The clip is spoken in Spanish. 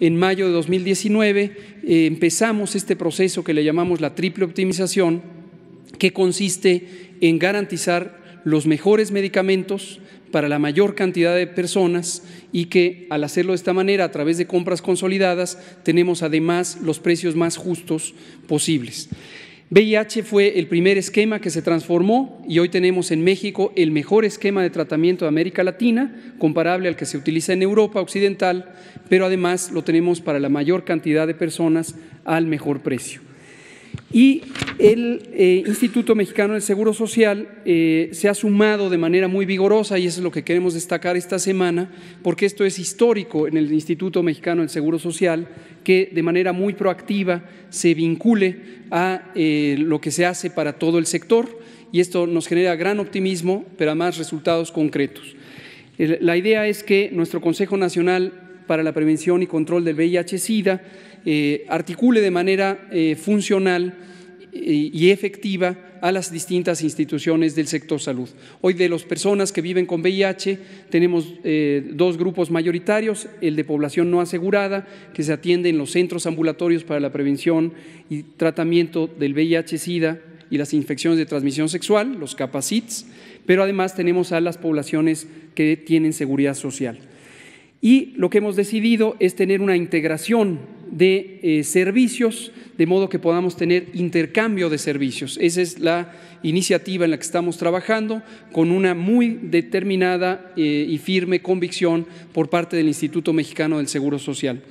en mayo de 2019 eh, empezamos este proceso que le llamamos la triple optimización, que consiste en garantizar los mejores medicamentos para la mayor cantidad de personas y que al hacerlo de esta manera, a través de compras consolidadas, tenemos además los precios más justos posibles. VIH fue el primer esquema que se transformó y hoy tenemos en México el mejor esquema de tratamiento de América Latina, comparable al que se utiliza en Europa Occidental, pero además lo tenemos para la mayor cantidad de personas al mejor precio. Y el eh, Instituto Mexicano del Seguro Social eh, se ha sumado de manera muy vigorosa, y eso es lo que queremos destacar esta semana, porque esto es histórico en el Instituto Mexicano del Seguro Social, que de manera muy proactiva se vincule a eh, lo que se hace para todo el sector, y esto nos genera gran optimismo, pero además resultados concretos. La idea es que nuestro Consejo Nacional para la prevención y control del VIH-Sida eh, articule de manera eh, funcional eh, y efectiva a las distintas instituciones del sector salud. Hoy de las personas que viven con VIH tenemos dos grupos mayoritarios, el de población no asegurada, que se atiende en los centros ambulatorios para la prevención y tratamiento del VIH-Sida y las infecciones de transmisión sexual, los CAPACITS, pero además tenemos a las poblaciones que tienen seguridad social. Y lo que hemos decidido es tener una integración de eh, servicios, de modo que podamos tener intercambio de servicios. Esa es la iniciativa en la que estamos trabajando, con una muy determinada eh, y firme convicción por parte del Instituto Mexicano del Seguro Social.